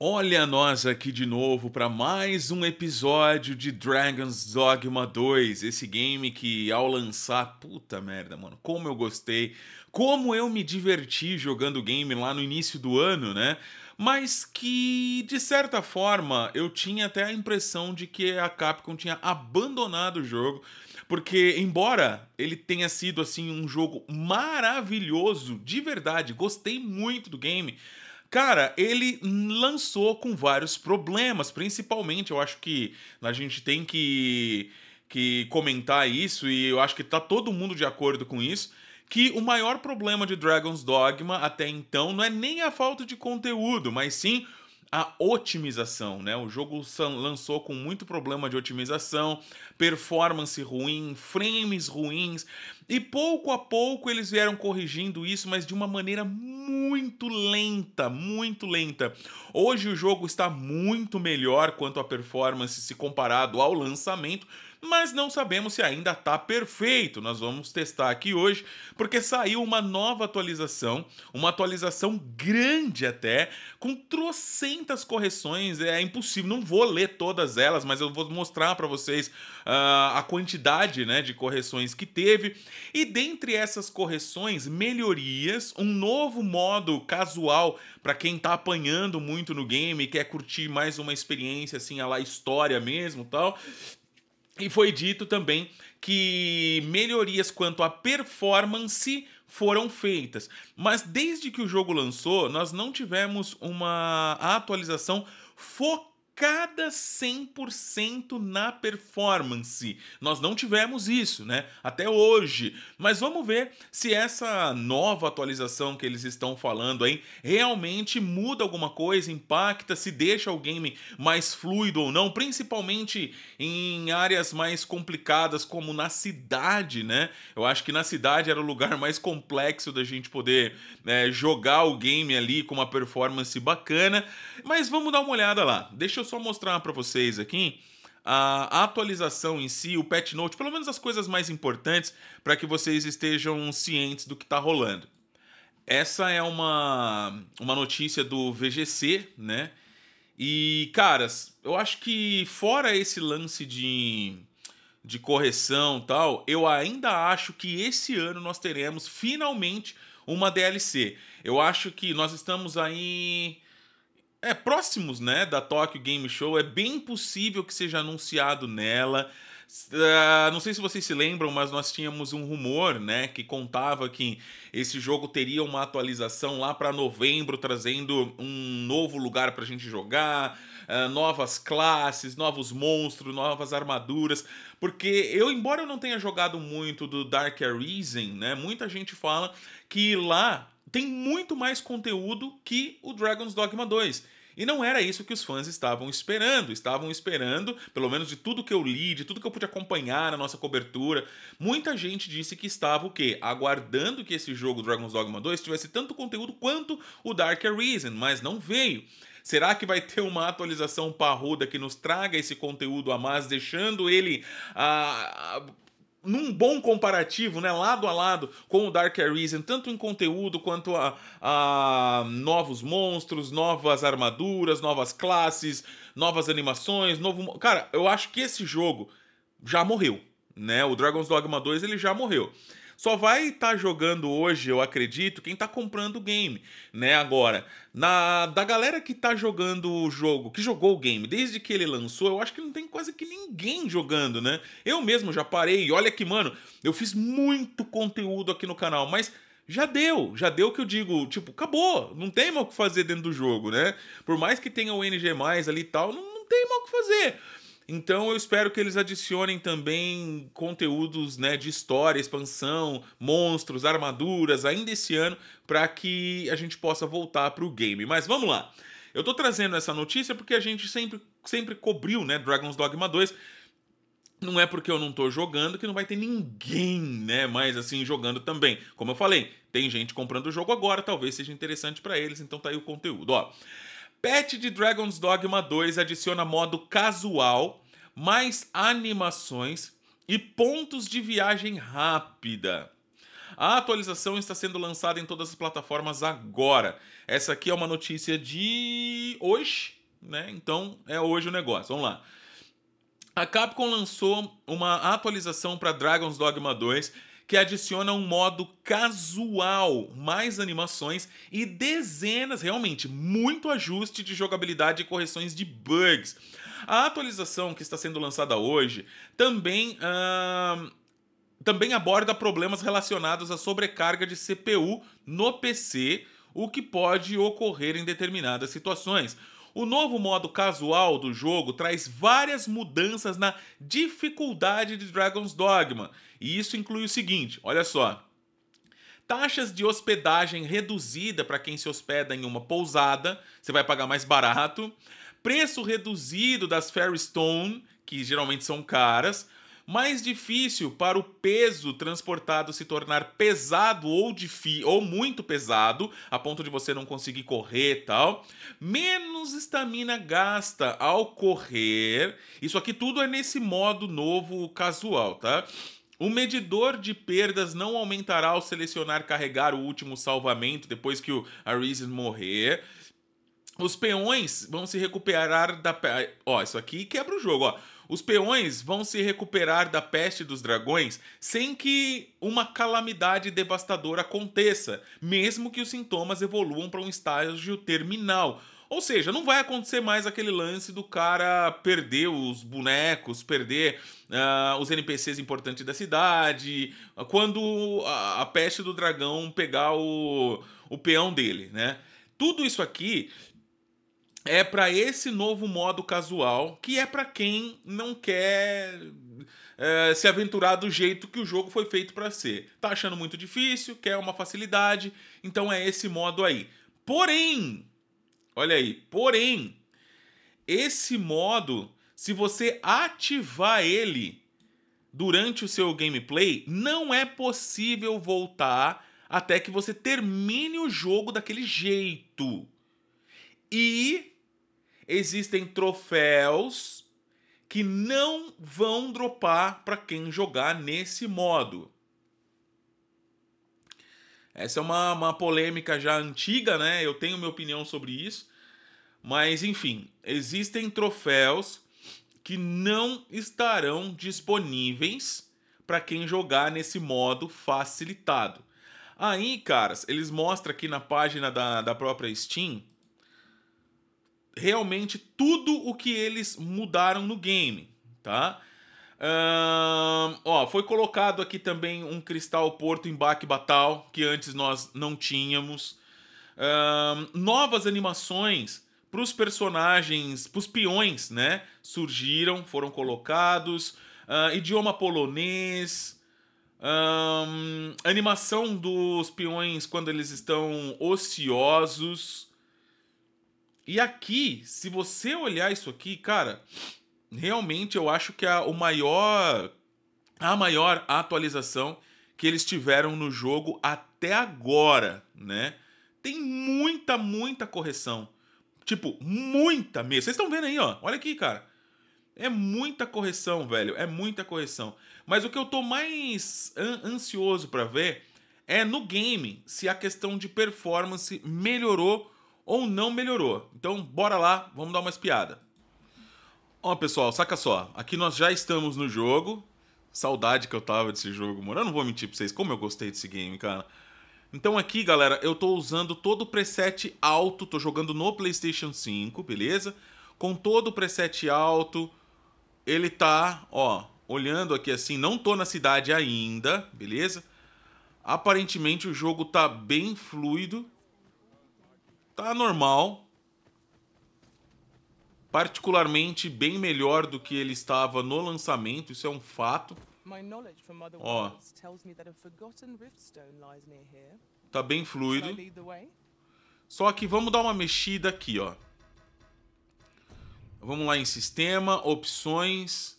Olha nós aqui de novo para mais um episódio de Dragon's Dogma 2, esse game que ao lançar, puta merda, mano, como eu gostei, como eu me diverti jogando o game lá no início do ano, né? Mas que de certa forma eu tinha até a impressão de que a Capcom tinha abandonado o jogo, porque embora ele tenha sido assim um jogo maravilhoso, de verdade, gostei muito do game, Cara, ele lançou com vários problemas, principalmente eu acho que a gente tem que, que comentar isso e eu acho que tá todo mundo de acordo com isso. Que o maior problema de Dragon's Dogma até então não é nem a falta de conteúdo, mas sim a otimização, né? O jogo lançou com muito problema de otimização, performance ruim, frames ruins, e pouco a pouco eles vieram corrigindo isso, mas de uma maneira muito lenta, muito lenta. Hoje o jogo está muito melhor quanto à performance se comparado ao lançamento, mas não sabemos se ainda está perfeito. Nós vamos testar aqui hoje, porque saiu uma nova atualização, uma atualização grande até, com trocentas correções. É impossível, não vou ler todas elas, mas eu vou mostrar para vocês uh, a quantidade né, de correções que teve. E dentre essas correções, melhorias, um novo modo casual para quem está apanhando muito no game, quer curtir mais uma experiência assim, a lá história mesmo tal. E foi dito também que melhorias quanto à performance foram feitas. Mas desde que o jogo lançou, nós não tivemos uma atualização focada cada 100% na performance. Nós não tivemos isso, né? Até hoje. Mas vamos ver se essa nova atualização que eles estão falando aí realmente muda alguma coisa, impacta, se deixa o game mais fluido ou não, principalmente em áreas mais complicadas como na cidade, né? Eu acho que na cidade era o lugar mais complexo da gente poder né, jogar o game ali com uma performance bacana. Mas vamos dar uma olhada lá. Deixa eu só mostrar para vocês aqui a atualização em si, o patch note, pelo menos as coisas mais importantes para que vocês estejam cientes do que está rolando. Essa é uma, uma notícia do VGC, né? E, caras, eu acho que fora esse lance de, de correção tal, eu ainda acho que esse ano nós teremos finalmente uma DLC. Eu acho que nós estamos aí é, próximos, né, da Tokyo Game Show. É bem possível que seja anunciado nela. Uh, não sei se vocês se lembram, mas nós tínhamos um rumor, né, que contava que esse jogo teria uma atualização lá para novembro, trazendo um novo lugar para a gente jogar, uh, novas classes, novos monstros, novas armaduras. Porque eu, embora eu não tenha jogado muito do Dark Arisen, né, muita gente fala que lá tem muito mais conteúdo que o Dragon's Dogma 2. E não era isso que os fãs estavam esperando. Estavam esperando, pelo menos de tudo que eu li, de tudo que eu pude acompanhar na nossa cobertura. Muita gente disse que estava o quê? Aguardando que esse jogo Dragon's Dogma 2 tivesse tanto conteúdo quanto o Dark Arisen, mas não veio. Será que vai ter uma atualização parruda que nos traga esse conteúdo a mais, deixando ele ah, num bom comparativo, né, lado a lado com o Dark Arisen, tanto em conteúdo quanto a, a, novos monstros, novas armaduras, novas classes, novas animações, novo, cara, eu acho que esse jogo já morreu, né? O Dragon's Dogma 2 ele já morreu. Só vai estar tá jogando hoje, eu acredito, quem está comprando o game, né? Agora, na da galera que está jogando o jogo, que jogou o game desde que ele lançou, eu acho que não tem quase que ninguém jogando, né? Eu mesmo já parei. Olha que, mano, eu fiz muito conteúdo aqui no canal, mas já deu, já deu que eu digo, tipo, acabou, não tem mal o que fazer dentro do jogo, né? Por mais que tenha o NG+, ali e tal, não, não tem mal o que fazer. Então eu espero que eles adicionem também conteúdos né, de história, expansão, monstros, armaduras, ainda esse ano, para que a gente possa voltar para o game. Mas vamos lá. Eu estou trazendo essa notícia porque a gente sempre, sempre cobriu né, Dragon's Dogma 2. Não é porque eu não estou jogando que não vai ter ninguém, né, mais assim jogando também. Como eu falei, tem gente comprando o jogo agora, talvez seja interessante para eles, então tá aí o conteúdo, ó patch de Dragon's Dogma 2 adiciona modo casual, mais animações e pontos de viagem rápida. A atualização está sendo lançada em todas as plataformas agora. Essa aqui é uma notícia de hoje, né? Então é hoje o negócio. Vamos lá. A Capcom lançou uma atualização para Dragon's Dogma 2 que adiciona um modo casual, mais animações e dezenas, realmente, muito ajuste de jogabilidade e correções de bugs. A atualização que está sendo lançada hoje também. Uh também aborda problemas relacionados à sobrecarga de CPU no PC, o que pode ocorrer em determinadas situações. O novo modo casual do jogo traz várias mudanças na dificuldade de Dragon's Dogma, e isso inclui o seguinte: olha só. Taxas de hospedagem reduzida para quem se hospeda em uma pousada, você vai pagar mais barato. Preço reduzido das Fairy Stone, que geralmente são caras mais difícil para o peso transportado se tornar pesado ou, ou muito pesado, a ponto de você não conseguir correr e tal, menos estamina gasta ao correr. Isso aqui tudo é nesse modo novo casual, tá? O medidor de perdas não aumentará ao selecionar carregar o último salvamento depois que o Arisen morrer. Os peões vão se recuperar da. Ó, isso aqui quebra o jogo, ó. Os peões vão se recuperar da peste dos dragões sem que uma calamidade devastadora aconteça, mesmo que os sintomas evoluam para um estágio terminal. Ou seja, não vai acontecer mais aquele lance do cara perder os bonecos, perder uh, os NPCs importantes da cidade, quando a, a peste do dragão pegar o, o peão dele, né? Tudo isso aqui é para esse novo modo casual, que é para quem não quer é, se aventurar do jeito que o jogo foi feito para ser. Tá achando muito difícil, quer uma facilidade, então é esse modo aí. Porém, olha aí, porém, esse modo, se você ativar ele durante o seu gameplay, não é possível voltar até que você termine o jogo daquele jeito. E existem troféus que não vão dropar para quem jogar nesse modo. Essa é uma, uma polêmica já antiga, né? Eu tenho minha opinião sobre isso. Mas, enfim, existem troféus que não estarão disponíveis para quem jogar nesse modo facilitado. Aí, caras, eles mostram aqui na página da, da própria Steam realmente tudo o que eles mudaram no game, tá? ó, foi colocado aqui também um cristal porto em baque batal, que antes nós não tínhamos. novas animações para os personagens, para os peões, né? Surgiram, foram colocados. Uh, idioma polonês. animação dos peões quando eles estão ociosos. E aqui, se você olhar isso aqui, cara, realmente eu acho que a, é o maior, a maior atualização que eles tiveram no jogo até agora, né? Tem muita, muita correção. Tipo, muita mesmo. Vocês estão vendo aí, ó. Olha aqui, cara. É muita correção, velho. É muita correção. Mas o que eu tô mais ansioso para ver é no game se a questão de performance melhorou ou não melhorou. Então, bora lá, vamos dar uma espiada. Ó, pessoal, saca só. Aqui nós já estamos no jogo. Saudade que eu tava desse jogo, mano. Eu não vou mentir pra vocês como eu gostei desse game, cara. Então aqui, galera, eu tô usando todo o preset alto. Tô jogando no PlayStation 5, beleza? Com todo o preset alto. Ele tá, ó, olhando aqui assim. Não tô na cidade ainda, beleza? Aparentemente o jogo tá bem fluido tá normal. Particularmente bem melhor do que ele estava no lançamento, isso é um fato. Ó. Tá bem fluido. Só que vamos dar uma mexida aqui, ó. Vamos lá em sistema, opções.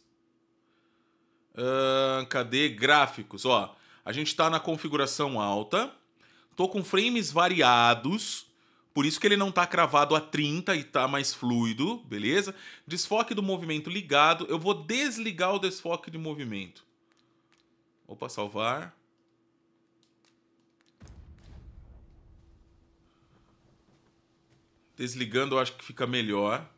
Uh, cadê? Gráficos, ó. A gente tá na configuração alta. Tô com frames variados. Por isso que ele não está cravado a 30 e está mais fluido, beleza? Desfoque do movimento ligado. Eu vou desligar o desfoque de movimento. Opa, salvar. Desligando eu acho que fica melhor.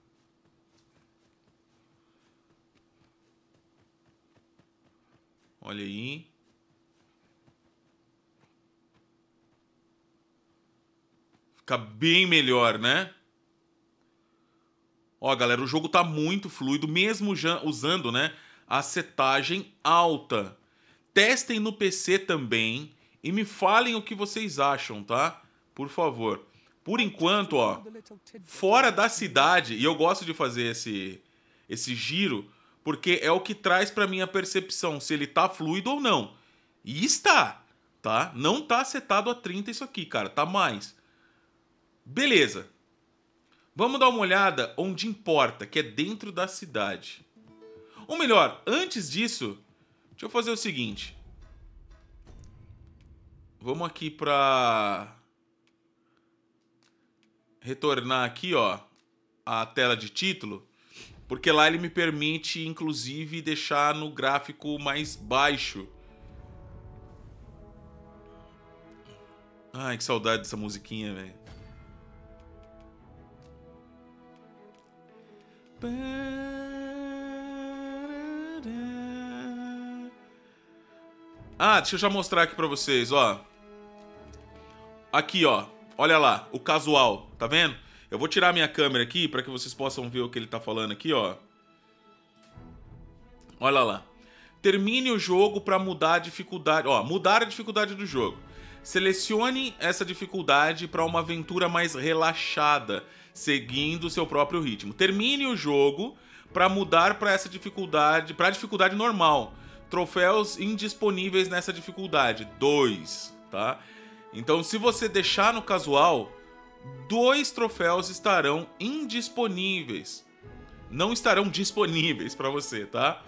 Olha aí. Fica bem melhor, né? Ó, galera, o jogo tá muito fluido, mesmo usando, né, a setagem alta. Testem no PC também e me falem o que vocês acham, tá? Por favor. Por enquanto, ó, fora da cidade, e eu gosto de fazer esse, esse giro, porque é o que traz para minha percepção se ele tá fluido ou não. E está, tá? Não tá setado a 30 isso aqui, cara, tá mais. Beleza. Vamos dar uma olhada onde importa, que é dentro da cidade. Ou melhor, antes disso, deixa eu fazer o seguinte. Vamos aqui para retornar aqui, ó, a tela de título, porque lá ele me permite inclusive deixar no gráfico mais baixo. Ai, que saudade dessa musiquinha, velho. Ah, deixa eu já mostrar aqui pra vocês, ó. Aqui, ó. Olha lá, o casual, tá vendo? Eu vou tirar minha câmera aqui para que vocês possam ver o que ele tá falando aqui, ó. Olha lá. Termine o jogo para mudar a dificuldade, ó, mudar a dificuldade do jogo. Selecione essa dificuldade para uma aventura mais relaxada seguindo o seu próprio ritmo. Termine o jogo para mudar para essa dificuldade, para a dificuldade normal. Troféus indisponíveis nessa dificuldade, dois, tá? Então, se você deixar no casual, dois troféus estarão indisponíveis. Não estarão disponíveis para você, tá?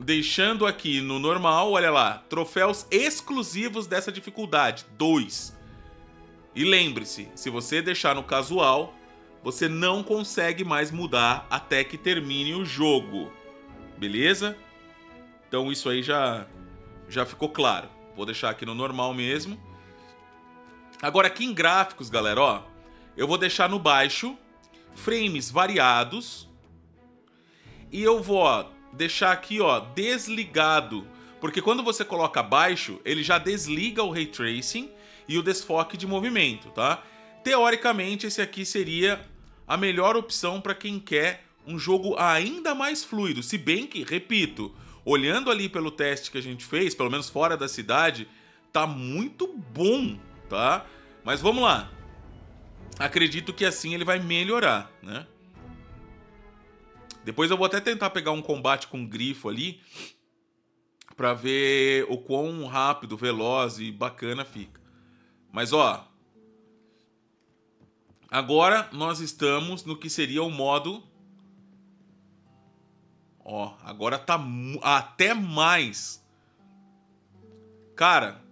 Deixando aqui no normal, olha lá, troféus exclusivos dessa dificuldade, dois. E lembre-se, se você deixar no casual, você não consegue mais mudar até que termine o jogo. Beleza? Então isso aí já já ficou claro. Vou deixar aqui no normal mesmo. Agora aqui em gráficos, galera, ó, eu vou deixar no baixo frames variados e eu vou ó, deixar aqui, ó, desligado, porque quando você coloca baixo, ele já desliga o ray tracing e o desfoque de movimento, tá? Teoricamente, esse aqui seria a melhor opção para quem quer um jogo ainda mais fluido, se bem que, repito, olhando ali pelo teste que a gente fez, pelo menos fora da cidade, tá muito bom, tá? Mas vamos lá. Acredito que assim ele vai melhorar, né? Depois eu vou até tentar pegar um combate com grifo ali para ver o quão rápido, veloz e bacana fica. Mas ó, agora nós estamos no que seria o modo Ó, agora tá até mais. Cara,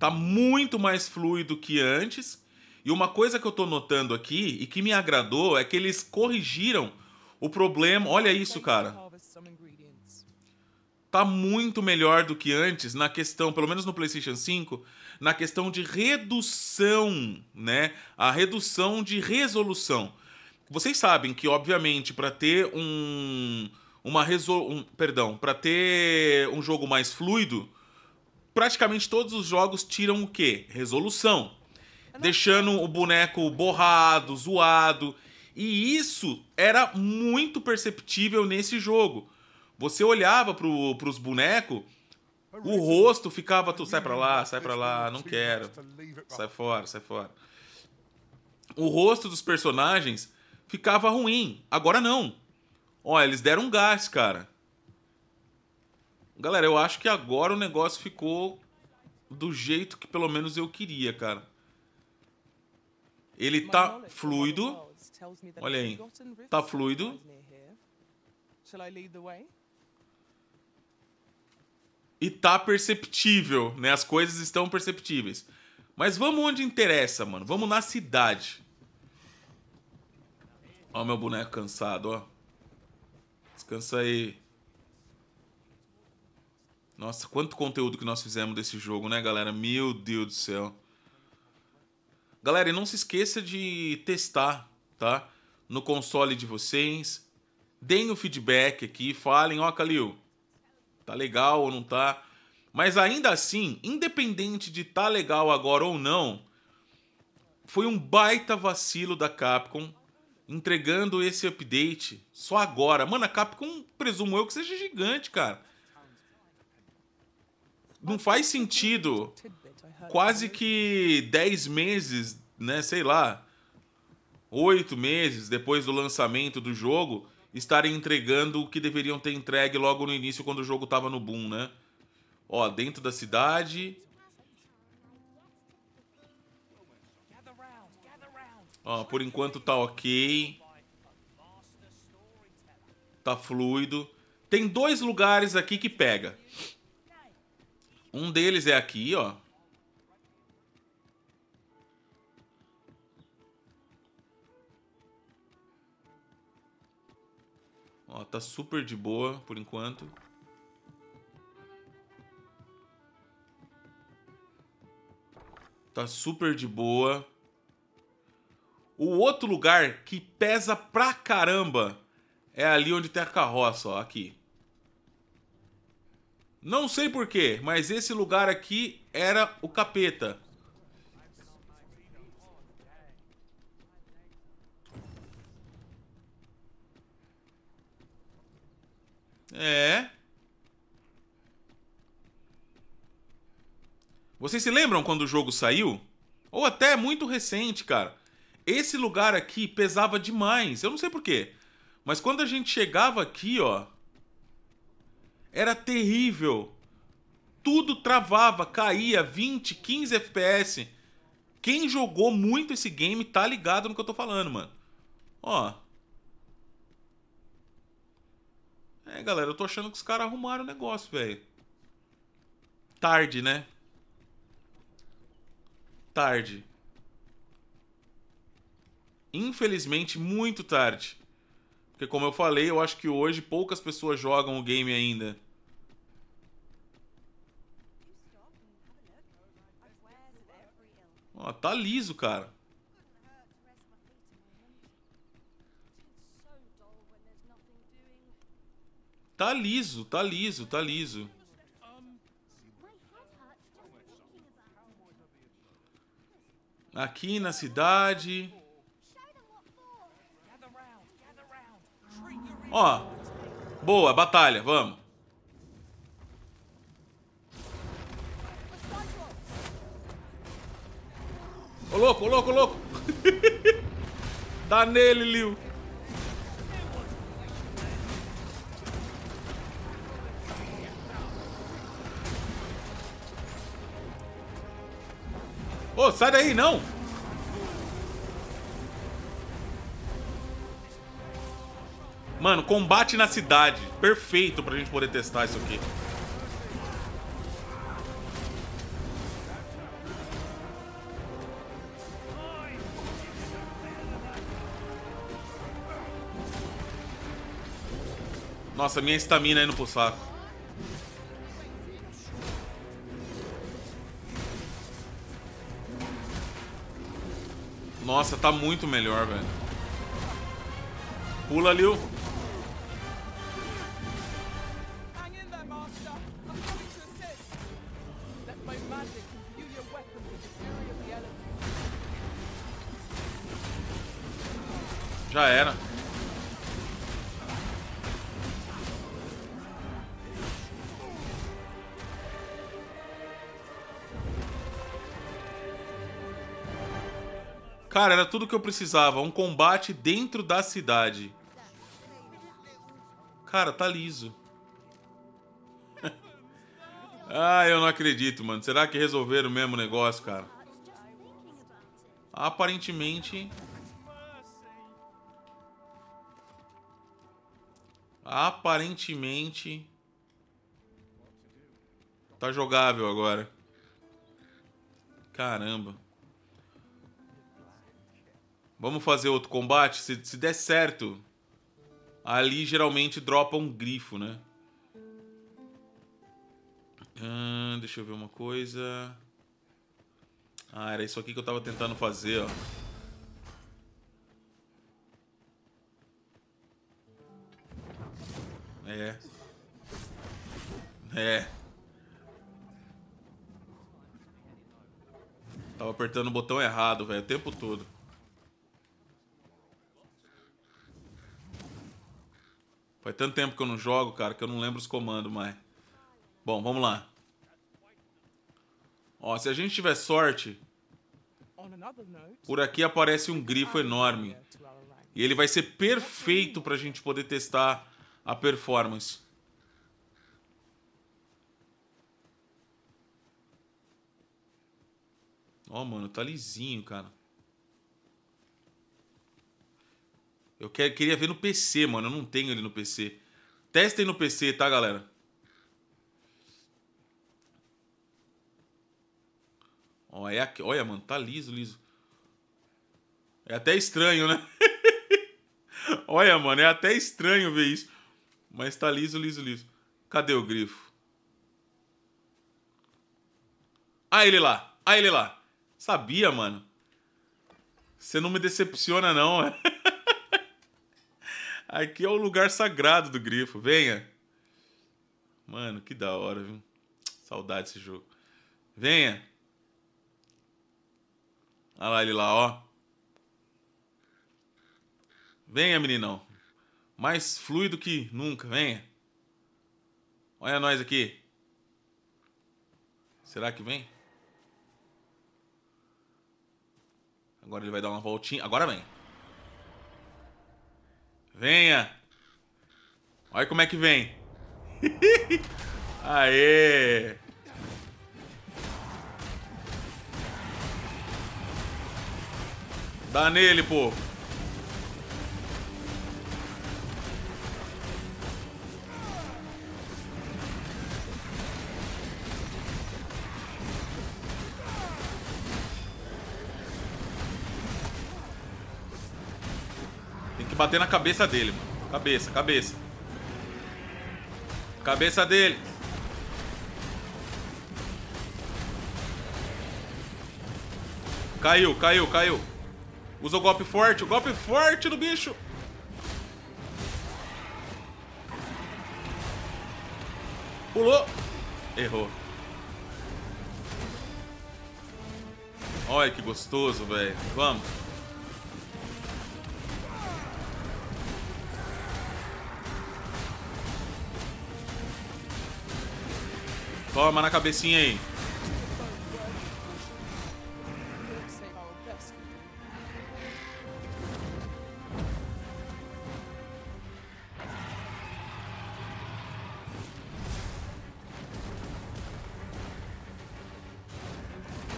tá muito mais fluido que antes. E uma coisa que eu tô notando aqui e que me agradou é que eles corrigiram o problema. Olha isso, cara tá muito melhor do que antes na questão, pelo menos no PlayStation 5, na questão de redução, né? A redução de resolução. Vocês sabem que, obviamente, para ter um uma resol... um, perdão, para ter um jogo mais fluido, praticamente todos os jogos tiram o quê? Resolução. Deixando o boneco borrado, zoado. E isso era muito perceptível nesse jogo. Você olhava pro, pros bonecos, o rosto ficava tu sai para lá, sai para lá, não quero. Sai fora, sai fora. O rosto dos personagens ficava ruim. Agora não. Ó, eles deram um gás, cara. Galera, eu acho que agora o negócio ficou do jeito que pelo menos eu queria, cara. Ele tá fluido. Olha aí. Tá fluido. Shall I lead the way? e tá perceptível, né? As coisas estão perceptíveis. Mas vamos onde interessa, mano. Vamos na cidade. Ó, meu boneco cansado, ó. Descansa aí. Nossa, quanto conteúdo que nós fizemos desse jogo, né, galera? Meu Deus do céu. Galera, e não se esqueça de testar, tá? No console de vocês. Deem o feedback aqui, falem, ó, Kalil. Calil, tá legal ou não tá. Mas ainda assim, independente de tá legal agora ou não, foi um baita vacilo da Capcom entregando esse update só agora. Mano, a Capcom, presumo eu que seja gigante, cara. Não faz sentido quase que 10 meses, né, sei lá, 8 meses depois do lançamento do jogo, estarem entregando o que deveriam ter entregue logo no início quando o jogo tava no boom, né? Ó, dentro da cidade. Ó, por enquanto tá ok. Tá fluido. Tem dois lugares aqui que pega. Um deles é aqui, ó. tá super de boa por enquanto. Tá super de boa. O outro lugar que pesa pra caramba é ali onde tem a carroça, ó, aqui. Não sei porquê, mas esse lugar aqui era o capeta. É. Vocês se lembram quando o jogo saiu? Ou até muito recente, cara. Esse lugar aqui pesava demais. Eu não sei porquê. Mas quando a gente chegava aqui, ó. Era terrível. Tudo travava, caía 20, 15 FPS. Quem jogou muito esse game tá ligado no que eu tô falando, mano. Ó. É, galera, eu tô achando que os caras arrumaram o negócio, velho. Tarde, né? Tarde. Infelizmente, muito tarde. Porque, como eu falei, eu acho que hoje poucas pessoas jogam o game ainda. Ó, tá liso, cara. Tá liso, tá liso, tá liso. Aqui na cidade. Ó. Boa, batalha, vamos. Ô louco, ô louco, ô louco. Dá nele, Liu. Ô, oh, sai daí, não! Mano, combate na cidade. Perfeito pra gente poder testar isso aqui. Nossa, minha estamina indo pro saco. Nossa, tá muito melhor, velho. Pula, Liu. Já era. tudo que eu precisava. Um combate dentro da cidade. Cara, tá liso. ah, eu não acredito, mano. Será que resolveram mesmo negócio, cara? Aparentemente... Aparentemente... Tá jogável agora. Caramba. Vamos fazer outro combate? Se, se der certo, ali geralmente dropa um grifo, né? Hum, deixa eu ver uma coisa. Ah, era isso aqui que eu tava tentando fazer, ó. É. É. Tava apertando o botão errado, velho, o tempo todo. Faz tanto tempo que eu não jogo, cara, que eu não lembro os comandos mais. Bom, vamos lá. Ó, se a gente tiver sorte, por aqui aparece um grifo enorme. E ele vai ser perfeito para a gente poder testar a performance. Ó, oh, mano, tá lisinho, cara. Eu queria ver no PC, mano. Eu não tenho ele no PC. Testem no PC, tá, galera? Olha, é aqui, olha, mano, tá liso, liso. É até estranho, né? olha, mano, é até estranho ver isso. Mas tá liso, liso, liso. Cadê o grifo? Ah, ele lá. Ah, ele lá. Sabia, mano. Você não me decepciona, não. É? Aqui é o lugar sagrado do grifo. Venha. Mano, que da hora, viu? Saudade desse jogo. Venha. Olha lá ele lá, ó. Venha, meninão. Mais fluido que nunca, venha. Olha nós aqui. Será que vem? Agora ele vai dar uma voltinha. Agora vem. Venha. Olha como é que vem. Aê! Dá nele, pô. bater na cabeça dele, mano. Cabeça, cabeça. Cabeça dele. Caiu, caiu, caiu. Usa o golpe forte, o golpe forte do bicho. Pulou. Errou. Olha que gostoso, velho. Vamos. Toma na cabecinha aí.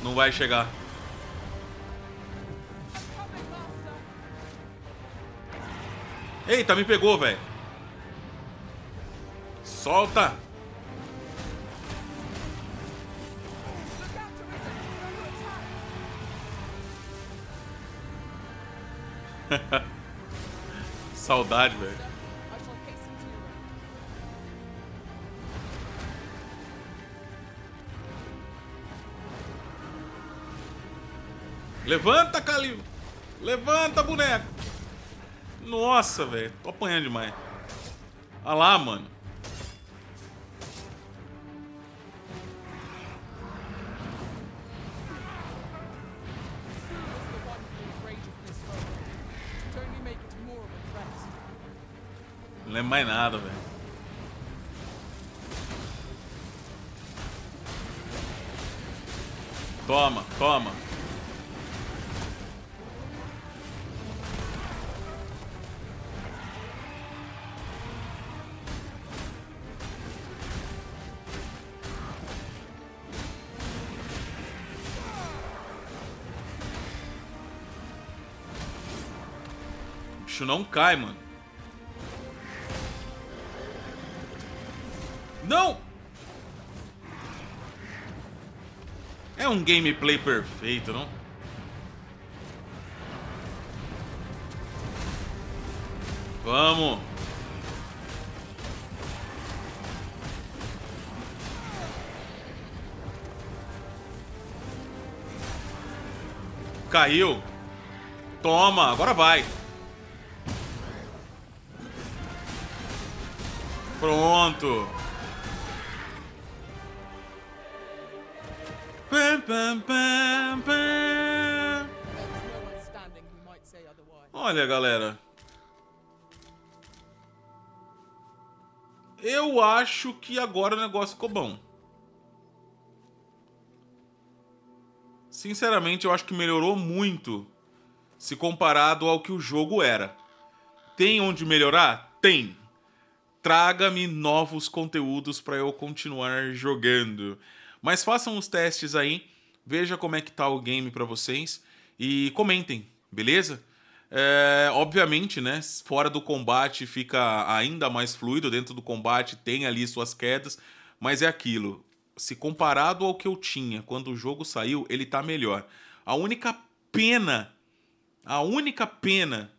Não vai chegar. Eita, me pegou, velho. Solta. Saudade, velho. Levanta, Calil! Levanta, boneco! Nossa, velho. Tô apanhando demais. Olha lá, mano. mais nada, velho. Toma, toma. O bicho não cai, mano. um gameplay perfeito, não? Vamos! Caiu. Toma, agora vai. Pronto. Olha, galera. Eu acho que agora o negócio ficou bom. Sinceramente, eu acho que melhorou muito se comparado ao que o jogo era. Tem onde melhorar? Tem. Traga-me novos conteúdos para eu continuar jogando. Mas façam os testes aí veja como é que tá o game para vocês e comentem, beleza? É, obviamente, né? Fora do combate fica ainda mais fluido, dentro do combate tem ali suas quedas, mas é aquilo. Se comparado ao que eu tinha quando o jogo saiu, ele tá melhor. A única pena, a única pena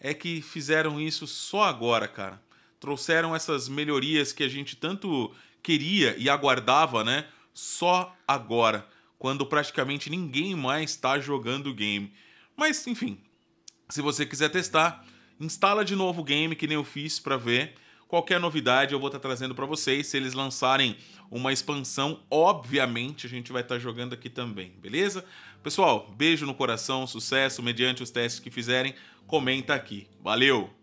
é que fizeram isso só agora, cara. Trouxeram essas melhorias que a gente tanto queria e aguardava, né? Só agora quando praticamente ninguém mais está jogando o game. Mas, enfim, se você quiser testar, instala de novo o game, que nem eu fiz, para ver. Qualquer novidade eu vou estar tá trazendo para vocês. Se eles lançarem uma expansão, obviamente a gente vai estar tá jogando aqui também, beleza? Pessoal, beijo no coração, sucesso mediante os testes que fizerem. Comenta aqui. Valeu!